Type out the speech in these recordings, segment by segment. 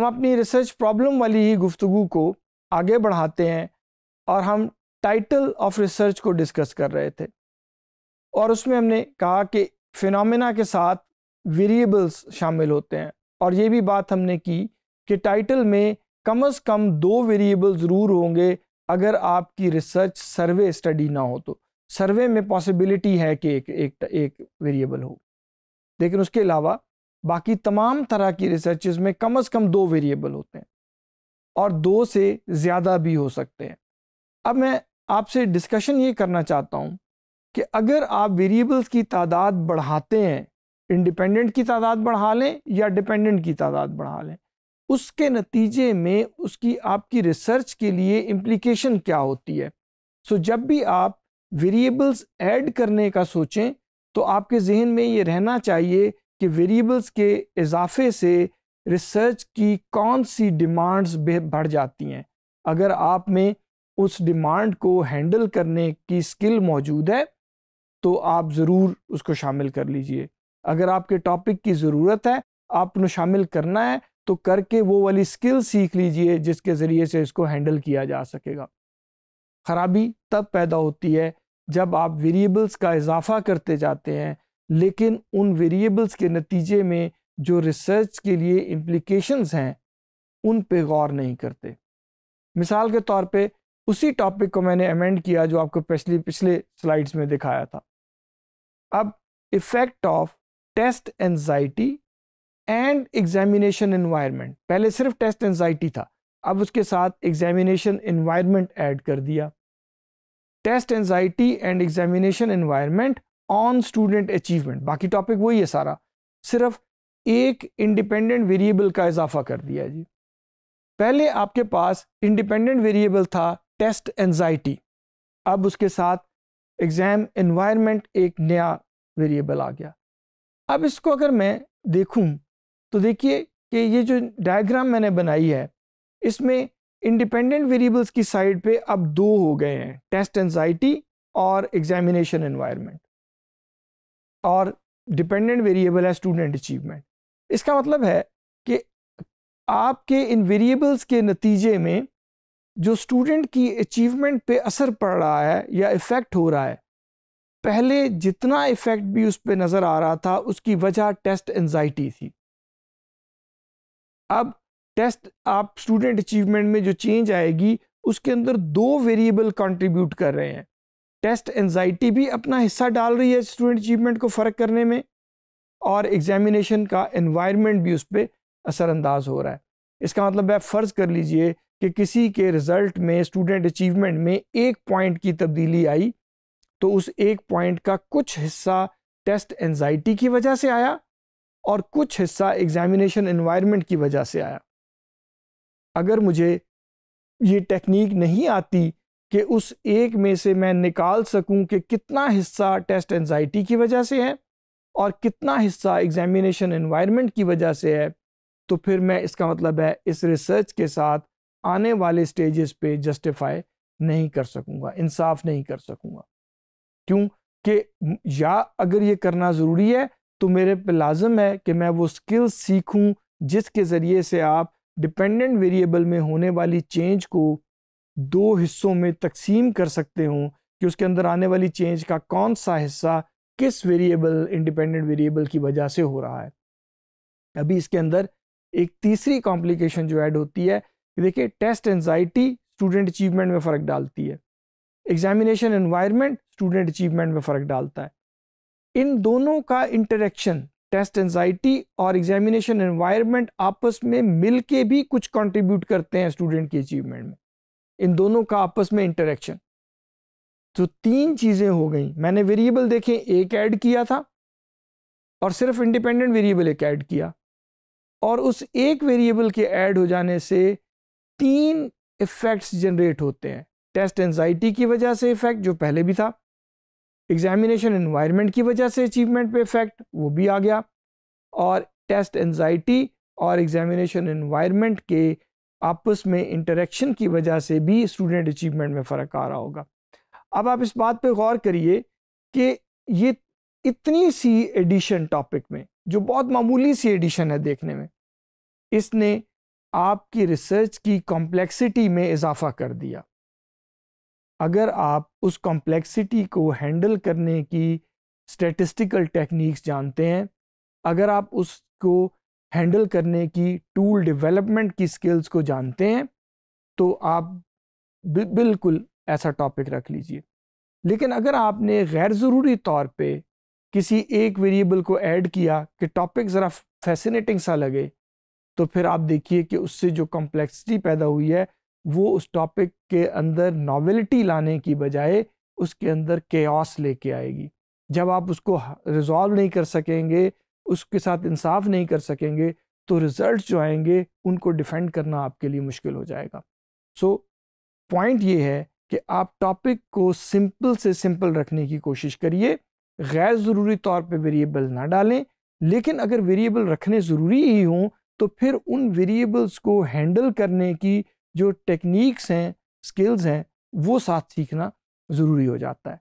हम अपनी research problem वाली ही गुफ्तु को आगे बढ़ाते हैं और हम टाइटल ऑफ रिसर्च को डिस्कस कर रहे थे और उसमें हमने कहा कि फिनोमेना के साथ वेरिएबल्स शामिल होते हैं और ये भी बात हमने की कि टाइटल में कम अज़ कम दो वेरिएबल ज़रूर होंगे अगर आपकी रिसर्च सर्वे स्टडी ना हो तो सर्वे में पॉसिबिलिटी है कि एक एक, एक वेरिएबल हो लेकिन उसके अलावा बाकी तमाम तरह की रिसर्चेज में कम अज़ कम दो वेरिएबल होते हैं और दो से ज़्यादा भी हो सकते हैं अब मैं आपसे डिस्कशन ये करना चाहता हूँ कि अगर आप वेरिएबल्स की तादाद बढ़ाते हैं इंडिपेंडेंट की तादाद बढ़ा लें या डिपेंडेंट की तादाद बढ़ा लें उसके नतीजे में उसकी आपकी रिसर्च के लिए इम्प्लीकेशन क्या होती है सो so, जब भी आप वेरिएबल्स ऐड करने का सोचें तो आपके जहन में ये रहना चाहिए कि वेरिएबल्स के इजाफे से रिसर्च की कौन सी डिमांड्स बढ़ जाती हैं अगर आप में उस डिमांड को हैंडल करने की स्किल मौजूद है तो आप ज़रूर उसको शामिल कर लीजिए अगर आपके टॉपिक की ज़रूरत है आपने शामिल करना है तो करके वो वाली स्किल सीख लीजिए जिसके ज़रिए से इसको हैंडल किया जा सकेगा ख़राबी तब पैदा होती है जब आप वेरिएबल्स का इजाफा करते जाते हैं लेकिन उन वेरिएबल्स के नतीजे में जो रिसर्च के लिए इम्प्लिकेशंस हैं उन पे गौर नहीं करते मिसाल के तौर पे उसी टॉपिक को मैंने अमेंड किया जो आपको पिछली पिछले स्लाइड्स में दिखाया था अब effect of test anxiety and examination environment पहले सिर्फ टेस्ट एनजाइटी था अब उसके साथ एग्जामिनेशन इन्वायरमेंट ऐड कर दिया test anxiety and examination environment on student achievement बाकी टॉपिक वही है सारा सिर्फ एक इंडिपेंडेंट वेरिएबल का इजाफा कर दिया जी पहले आपके पास इंडिपेंडेंट वेरिएबल था टेस्ट एनजाइटी अब उसके साथ एग्ज़ाम एनवायरनमेंट एक नया वेरिएबल आ गया अब इसको अगर मैं देखूं तो देखिए कि ये जो डायग्राम मैंने बनाई है इसमें इंडिपेंडेंट वेरिएबल्स की साइड पे अब दो हो गए हैं टेस्ट एनजाइटी और एग्जामिनेशन एनवायरनमेंट और डिपेंडेंट वेरिएबल है स्टूडेंट अचीवमेंट इसका मतलब है कि आपके इन वेरिएबल्स के नतीजे में जो स्टूडेंट की अचीवमेंट पे असर पड़ रहा है या इफ़ेक्ट हो रहा है पहले जितना इफ़ेक्ट भी उस पर नज़र आ रहा था उसकी वजह टेस्ट एनजाइटी थी अब टेस्ट आप स्टूडेंट अचीवमेंट में जो चेंज आएगी उसके अंदर दो वेरिएबल कंट्रीब्यूट कर रहे हैं टेस्ट एनजाइटी भी अपना हिस्सा डाल रही है स्टूडेंट अचीवमेंट को फ़र्क करने में और एग्जामिनेशन का एनवायरनमेंट भी उस पर असरानंदाज हो रहा है इसका मतलब है फ़र्ज़ कर लीजिए कि किसी के रिज़ल्ट में स्टूडेंट अचीवमेंट में एक पॉइंट की तब्दीली आई तो उस एक पॉइंट का कुछ हिस्सा टेस्ट एनजाइटी की वजह से आया और कुछ हिस्सा एग्जामिनेशन एनवायरनमेंट की वजह से आया अगर मुझे ये टेक्निक नहीं आती कि उस एक में से मैं निकाल सकूं कि कितना हिस्सा टेस्ट एनजाइटी की वजह से है और कितना हिस्सा एग्जामिनेशन इन्वायरमेंट की वजह से है तो फिर मैं इसका मतलब है इस रिसर्च के साथ आने वाले स्टेजेस पे जस्टिफाई नहीं कर सकूंगा इंसाफ नहीं कर सकूंगा क्यों कि या अगर ये करना ज़रूरी है तो मेरे पे लाजम है कि मैं वो स्किल सीखूं जिसके ज़रिए से आप डिपेंडेंट वेरिएबल में होने वाली चेंज को दो हिस्सों में तकसीम कर सकते हो कि उसके अंदर आने वाली चेंज का कौन सा हिस्सा किस वेरिएबल इंडिपेंडेंट वेरिएबल की वजह से हो रहा है अभी इसके अंदर एक तीसरी कॉम्प्लिकेशन जो ऐड होती है देखिए टेस्ट एनजाइटी स्टूडेंट अचीवमेंट में फ़र्क डालती है एग्जामिनेशन एनवायरनमेंट स्टूडेंट अचीवमेंट में फ़र्क डालता है इन दोनों का इंटरेक्शन टेस्ट एनजाइटी और एग्जामिनेशन एनवायरनमेंट आपस में मिलके भी कुछ कंट्रीब्यूट करते हैं स्टूडेंट की अचीवमेंट में इन दोनों का आपस में इंटरेक्शन तो तीन चीज़ें हो गई मैंने वेरिएबल देखें एक ऐड किया था और सिर्फ इंडिपेंडेंट वेरिएबल एक ऐड किया और उस एक वेरिएबल के ऐड हो जाने से तीन इफ़ेक्ट्स जनरेट होते हैं टेस्ट एनजाइटी की वजह से इफ़ेक्ट जो पहले भी था एग्जामिनेशन इन्वायरमेंट की वजह से अचीवमेंट पे इफ़ेक्ट वो भी आ गया और टेस्ट एनजाइटी और एग्जामिनेशन इन्वायरमेंट के आपस में इंटरेक्शन की वजह से भी स्टूडेंट अचीवमेंट में फ़र्क आ रहा होगा अब आप इस बात पर गौर करिए कि ये इतनी सी एडिशन टॉपिक में जो बहुत मामूली सी एडिशन है देखने में इसने आपकी रिसर्च की कॉम्प्लेक्सिटी में इजाफा कर दिया अगर आप उस कॉम्प्लेक्सिटी को हैंडल करने की स्टेटिस्टिकल टेक्निक्स जानते हैं अगर आप उसको हैंडल करने की टूल डेवलपमेंट की स्किल्स को जानते हैं तो आप बिल्कुल ऐसा टॉपिक रख लीजिए लेकिन अगर आपने गैर ज़रूरी तौर पे किसी एक वेरिएबल को ऐड किया कि टॉपिक ज़रा फैसिनेटिंग सा लगे तो फिर आप देखिए कि उससे जो कॉम्प्लेक्सिटी पैदा हुई है वो उस टॉपिक के अंदर नॉवेलिटी लाने की बजाय उसके अंदर केस लेके आएगी जब आप उसको रिजॉल्व नहीं कर सकेंगे उसके साथ इंसाफ नहीं कर सकेंगे तो रिज़ल्ट जो आएंगे उनको डिफेंड करना आपके लिए मुश्किल हो जाएगा सो so, पॉइंट ये है कि आप टॉपिक को सिंपल से सिंपल रखने की कोशिश करिए गैर ज़रूरी तौर पे वेरिएबल ना डालें लेकिन अगर वेरिएबल रखने ज़रूरी ही हों तो फिर उन वेरिएबल्स को हैंडल करने की जो टेक्निक्स हैं स्किल्स हैं वो साथ सीखना ज़रूरी हो जाता है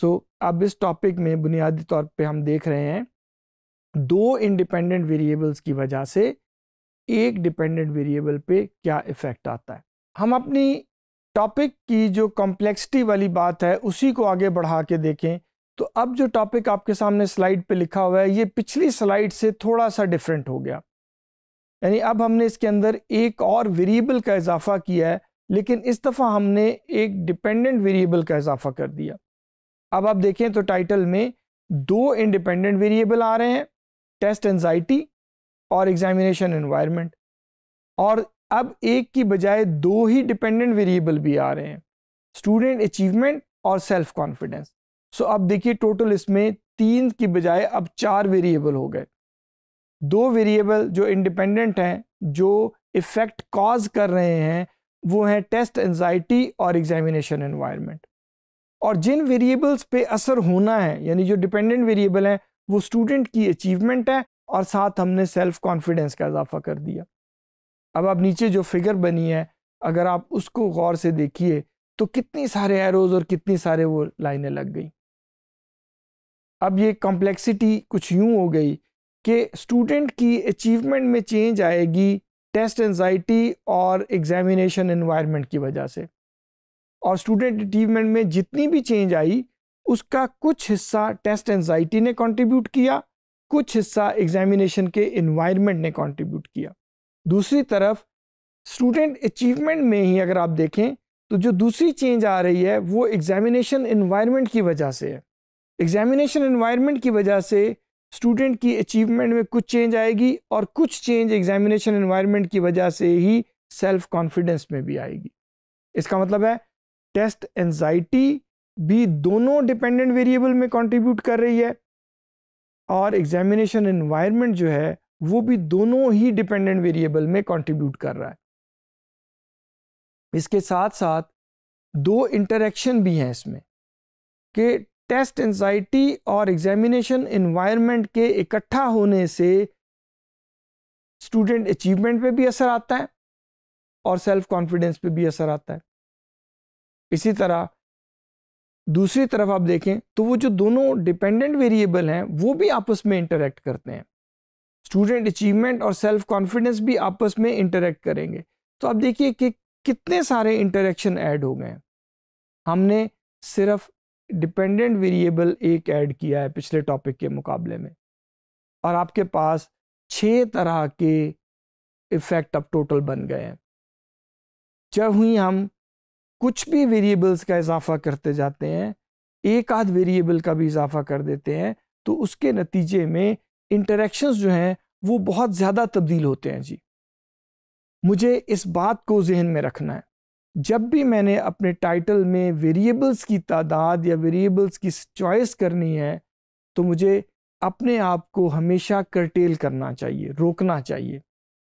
सो so, अब इस टॉपिक में बुनियादी तौर पे हम देख रहे हैं दो इंडिपेंडेंट वेरिएबल्स की वजह से एक डिपेंडेंट वेरिएबल पे क्या इफ़ेक्ट आता है हम अपनी टॉपिक की जो कॉम्प्लेक्सिटी वाली बात है उसी को आगे बढ़ा के देखें तो अब जो टॉपिक आपके सामने स्लाइड पे लिखा हुआ है ये पिछली स्लाइड से थोड़ा सा डिफरेंट हो गया यानी अब हमने इसके अंदर एक और वेरिएबल का इजाफा किया है लेकिन इस दफ़ा हमने एक डिपेंडेंट वेरिएबल का इजाफा कर दिया अब आप देखें तो टाइटल में दो इंडिपेंडेंट वेरिएबल आ रहे हैं टेस्ट एनजाइटी और एग्जामिनेशन एनवायरनमेंट और अब एक की बजाय दो ही डिपेंडेंट वेरिएबल भी आ रहे हैं स्टूडेंट अचीवमेंट और सेल्फ कॉन्फिडेंस सो अब देखिए टोटल इसमें तीन की बजाय अब चार वेरिएबल हो गए दो वेरिएबल जो इंडिपेंडेंट हैं जो इफ़ेक्ट कॉज कर रहे हैं वो हैं टेस्ट एनजाइटी और एग्जामिनेशन एनवायरनमेंट और जिन वेरिएबल्स पे असर होना है यानी जो डिपेंडेंट वेरिएबल हैं वो स्टूडेंट की अचीवमेंट है और साथ हमने सेल्फ कॉन्फिडेंस का इजाफा कर दिया अब आप नीचे जो फिगर बनी है अगर आप उसको गौर से देखिए तो कितनी सारे एरोज और कितनी सारे वो लाइनें लग गई अब ये कॉम्प्लेक्सिटी कुछ यूँ हो गई कि स्टूडेंट की अचीवमेंट में चेंज आएगी टेस्ट एनजाइटी और एग्जामिनेशन इन्वायरमेंट की वजह से और स्टूडेंट अचीवमेंट में जितनी भी चेंज आई उसका कुछ हिस्सा टेस्ट एनजाइटी ने कंट्रीब्यूट किया कुछ हिस्सा एग्जामिनेशन के इन्वायरमेंट ने कंट्रीब्यूट किया दूसरी तरफ स्टूडेंट अचीवमेंट में ही अगर आप देखें तो जो दूसरी चेंज आ रही है वो एग्जामिनेशन इन्वायरमेंट की वजह से है एग्जामिनेशन इन्वायरमेंट की वजह से स्टूडेंट की अचीवमेंट में कुछ चेंज आएगी और कुछ चेंज एग्जामिनेशन इन्वायरमेंट की वजह से ही सेल्फ कॉन्फिडेंस में भी आएगी इसका मतलब है टेस्ट एनजाइटी बी दोनों डिपेंडेंट वेरिएबल में कंट्रीब्यूट कर रही है और एग्जामिनेशन एनवायरनमेंट जो है वो भी दोनों ही डिपेंडेंट वेरिएबल में कंट्रीब्यूट कर रहा है इसके साथ साथ दो इंटरेक्शन भी हैं इसमें कि टेस्ट एनजाइटी और एग्जामिनेशन इन्वायरमेंट के इकट्ठा होने से स्टूडेंट अचीवमेंट पे भी असर आता है और सेल्फ कॉन्फिडेंस पे भी असर आता है इसी तरह दूसरी तरफ आप देखें तो वो जो दोनों डिपेंडेंट वेरिएबल हैं वो भी आपस में इंटरेक्ट करते हैं स्टूडेंट अचीवमेंट और सेल्फ कॉन्फिडेंस भी आपस में इंटरेक्ट करेंगे तो आप देखिए कि कितने सारे इंटरेक्शन ऐड हो गए हैं हमने सिर्फ डिपेंडेंट वेरिएबल एक ऐड किया है पिछले टॉपिक के मुकाबले में और आपके पास छः तरह के इफ़ेक्ट अब टोटल बन गए हैं जब हुई हम कुछ भी वेरिएबल्स का इजाफा करते जाते हैं एक आध वेरिएबल का भी इजाफा कर देते हैं तो उसके नतीजे में इंटरेक्शंस जो हैं वो बहुत ज़्यादा तब्दील होते हैं जी मुझे इस बात को जहन में रखना है जब भी मैंने अपने टाइटल में वेरिएबल्स की तादाद या वेरिएबल्स की चॉइस करनी है तो मुझे अपने आप को हमेशा करटेल करना चाहिए रोकना चाहिए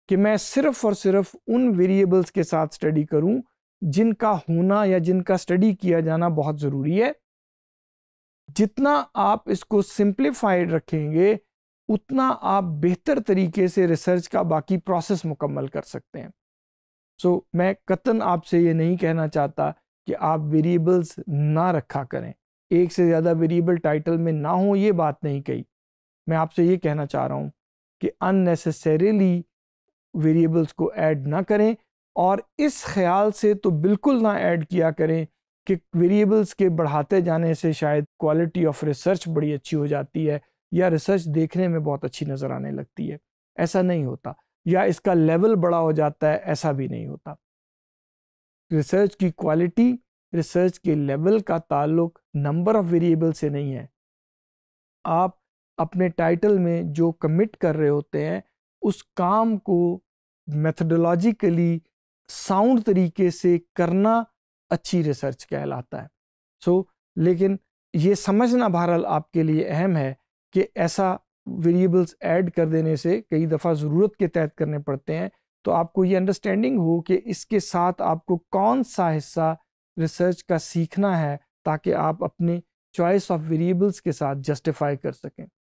कि मैं सिर्फ़ और सिर्फ उन वेरिएबल्स के साथ स्टडी करूं जिनका होना या जिनका स्टडी किया जाना बहुत ज़रूरी है जितना आप इसको सिंप्लीफाइड रखेंगे उतना आप बेहतर तरीके से रिसर्च का बाकी प्रोसेस मुकम्मल कर सकते हैं सो so, मैं कतन आपसे ये नहीं कहना चाहता कि आप वेरिएबल्स ना रखा करें एक से ज़्यादा वेरिएबल टाइटल में ना हो ये बात नहीं कही मैं आपसे ये कहना चाह रहा हूँ कि अननेसेसरीली वेरिएबल्स को ऐड ना करें और इस ख्याल से तो बिल्कुल ना ऐड किया करें कि वेरिएबल्स के बढ़ाते जाने से शायद क्वालिटी ऑफ रिसर्च बड़ी अच्छी हो जाती है या रिसर्च देखने में बहुत अच्छी नज़र आने लगती है ऐसा नहीं होता या इसका लेवल बड़ा हो जाता है ऐसा भी नहीं होता रिसर्च की क्वालिटी रिसर्च के लेवल का ताल्लुक नंबर ऑफ वेरिएबल से नहीं है आप अपने टाइटल में जो कमिट कर रहे होते हैं उस काम को मेथडोलॉजिकली साउंड तरीके से करना अच्छी रिसर्च कहलाता है सो so, लेकिन ये समझना बहरहाल आपके लिए अहम है कि ऐसा वेरिएबल्स ऐड कर देने से कई दफ़ा ज़रूरत के तहत करने पड़ते हैं तो आपको ये अंडरस्टैंडिंग हो कि इसके साथ आपको कौन सा हिस्सा रिसर्च का सीखना है ताकि आप अपने चॉइस ऑफ वेरिएबल्स के साथ जस्टिफाई कर सकें